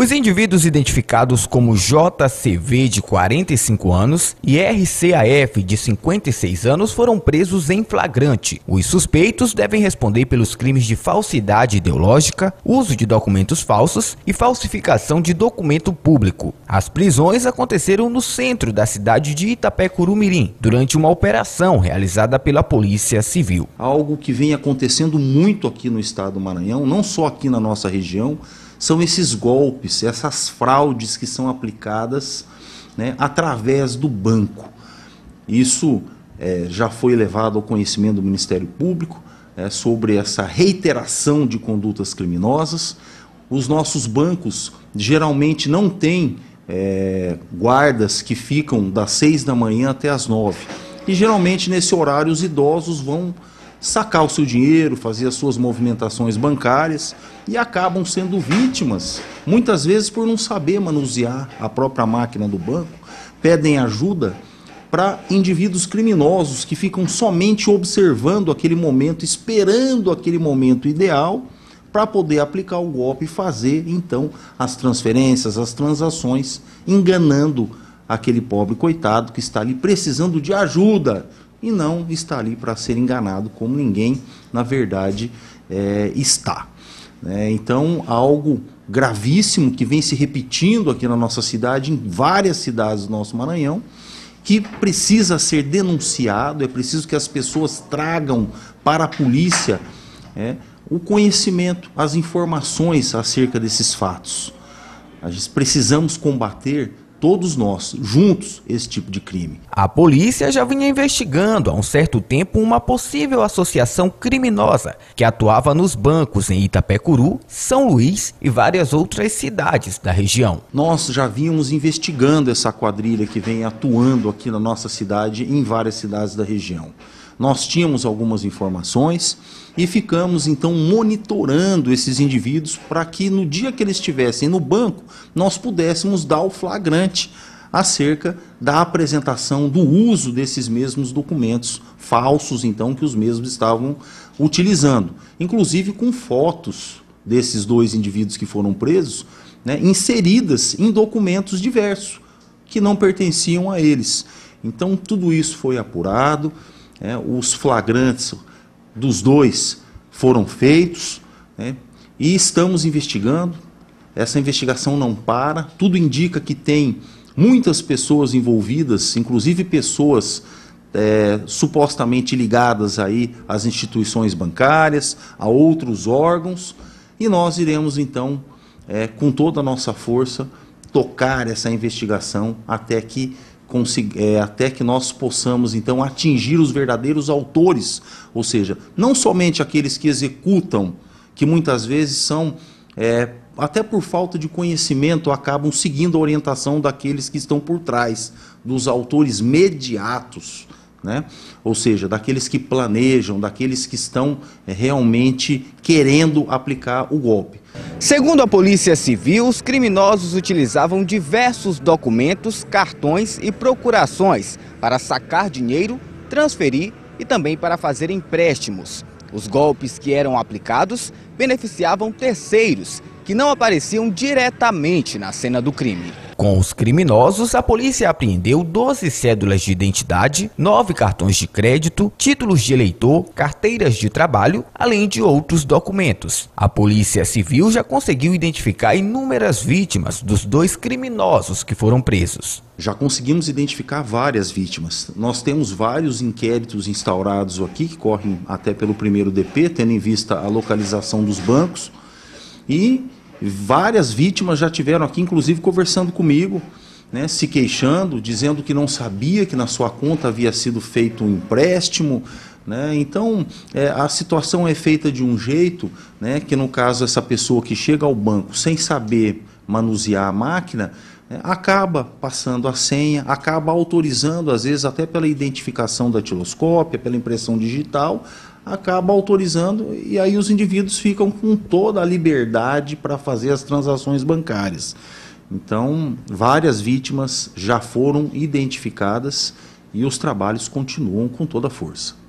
Os indivíduos identificados como JCV de 45 anos e RCAF de 56 anos foram presos em flagrante. Os suspeitos devem responder pelos crimes de falsidade ideológica, uso de documentos falsos e falsificação de documento público. As prisões aconteceram no centro da cidade de Itapecuru-Mirim, durante uma operação realizada pela Polícia Civil. Algo que vem acontecendo muito aqui no estado do Maranhão, não só aqui na nossa região, são esses golpes, essas fraudes que são aplicadas né, através do banco. Isso é, já foi levado ao conhecimento do Ministério Público é, sobre essa reiteração de condutas criminosas. Os nossos bancos geralmente não têm é, guardas que ficam das seis da manhã até as nove. E geralmente nesse horário os idosos vão sacar o seu dinheiro, fazer as suas movimentações bancárias e acabam sendo vítimas, muitas vezes por não saber manusear a própria máquina do banco, pedem ajuda para indivíduos criminosos que ficam somente observando aquele momento, esperando aquele momento ideal para poder aplicar o golpe e fazer então as transferências, as transações, enganando aquele pobre coitado que está ali precisando de ajuda, e não está ali para ser enganado, como ninguém, na verdade, é, está. É, então, algo gravíssimo que vem se repetindo aqui na nossa cidade, em várias cidades do nosso Maranhão, que precisa ser denunciado, é preciso que as pessoas tragam para a polícia é, o conhecimento, as informações acerca desses fatos. Nós precisamos combater todos nós, juntos, esse tipo de crime. A polícia já vinha investigando há um certo tempo uma possível associação criminosa que atuava nos bancos em Itapecuru, São Luís e várias outras cidades da região. Nós já vínhamos investigando essa quadrilha que vem atuando aqui na nossa cidade e em várias cidades da região. Nós tínhamos algumas informações e ficamos então monitorando esses indivíduos para que no dia que eles estivessem no banco, nós pudéssemos dar o flagrante acerca da apresentação do uso desses mesmos documentos falsos, então, que os mesmos estavam utilizando, inclusive com fotos desses dois indivíduos que foram presos, né, inseridas em documentos diversos que não pertenciam a eles. Então, tudo isso foi apurado. É, os flagrantes dos dois foram feitos né? e estamos investigando. Essa investigação não para. Tudo indica que tem muitas pessoas envolvidas, inclusive pessoas é, supostamente ligadas aí às instituições bancárias, a outros órgãos, e nós iremos então, é, com toda a nossa força, tocar essa investigação até que é, até que nós possamos então atingir os verdadeiros autores, ou seja, não somente aqueles que executam, que muitas vezes são é, até por falta de conhecimento acabam seguindo a orientação daqueles que estão por trás dos autores mediatos, né? Ou seja, daqueles que planejam, daqueles que estão é, realmente querendo aplicar o golpe. Segundo a Polícia Civil, os criminosos utilizavam diversos documentos, cartões e procurações para sacar dinheiro, transferir e também para fazer empréstimos. Os golpes que eram aplicados beneficiavam terceiros que não apareciam diretamente na cena do crime. Com os criminosos, a polícia apreendeu 12 cédulas de identidade, 9 cartões de crédito, títulos de eleitor, carteiras de trabalho, além de outros documentos. A Polícia Civil já conseguiu identificar inúmeras vítimas dos dois criminosos que foram presos. Já conseguimos identificar várias vítimas. Nós temos vários inquéritos instaurados aqui, que correm até pelo primeiro DP, tendo em vista a localização dos bancos. E Várias vítimas já tiveram aqui, inclusive, conversando comigo, né, se queixando, dizendo que não sabia que na sua conta havia sido feito um empréstimo. Né? Então, é, a situação é feita de um jeito né, que, no caso, essa pessoa que chega ao banco sem saber manusear a máquina, é, acaba passando a senha, acaba autorizando, às vezes até pela identificação da tiloscópia, pela impressão digital, acaba autorizando e aí os indivíduos ficam com toda a liberdade para fazer as transações bancárias. Então, várias vítimas já foram identificadas e os trabalhos continuam com toda a força.